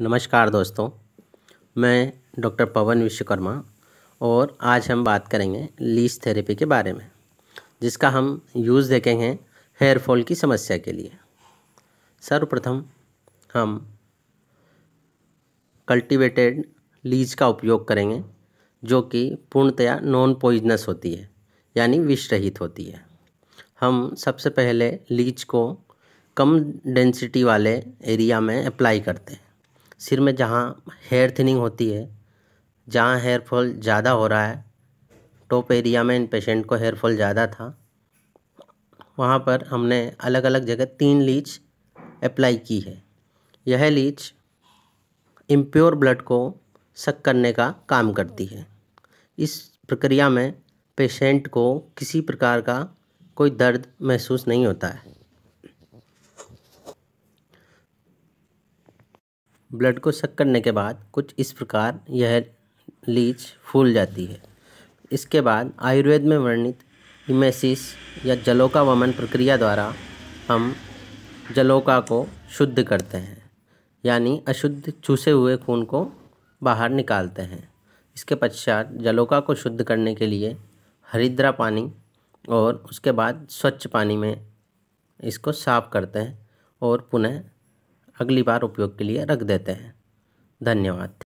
नमस्कार दोस्तों मैं डॉक्टर पवन विश्वकर्मा और आज हम बात करेंगे लीज थेरेपी के बारे में जिसका हम यूज़ देखेंगे हेयर फॉल की समस्या के लिए सर्वप्रथम हम कल्टीवेटेड लीज का उपयोग करेंगे जो कि पूर्णतया नॉन पॉइजनस होती है यानी विष रहित होती है हम सबसे पहले लीच को कम डेंसिटी वाले एरिया में अप्लाई करते हैं सिर में जहाँ हेयर थिनिंग होती है जहाँ हेयर फॉल ज़्यादा हो रहा है टॉप एरिया में इन पेशेंट को हेयर फॉल ज़्यादा था वहाँ पर हमने अलग अलग जगह तीन लीच अप्लाई की है यह लीच इम्प्योर ब्लड को सक करने का काम करती है इस प्रक्रिया में पेशेंट को किसी प्रकार का कोई दर्द महसूस नहीं होता है ब्लड को शक करने के बाद कुछ इस प्रकार यह लीच फूल जाती है इसके बाद आयुर्वेद में वर्णित इमेसिस या जलों का वमन प्रक्रिया द्वारा हम जलोका को शुद्ध करते हैं यानी अशुद्ध चूसे हुए खून को बाहर निकालते हैं इसके पश्चात जलोका को शुद्ध करने के लिए हरिद्रा पानी और उसके बाद स्वच्छ पानी में इसको साफ करते हैं और पुनः अगली बार उपयोग के लिए रख देते हैं धन्यवाद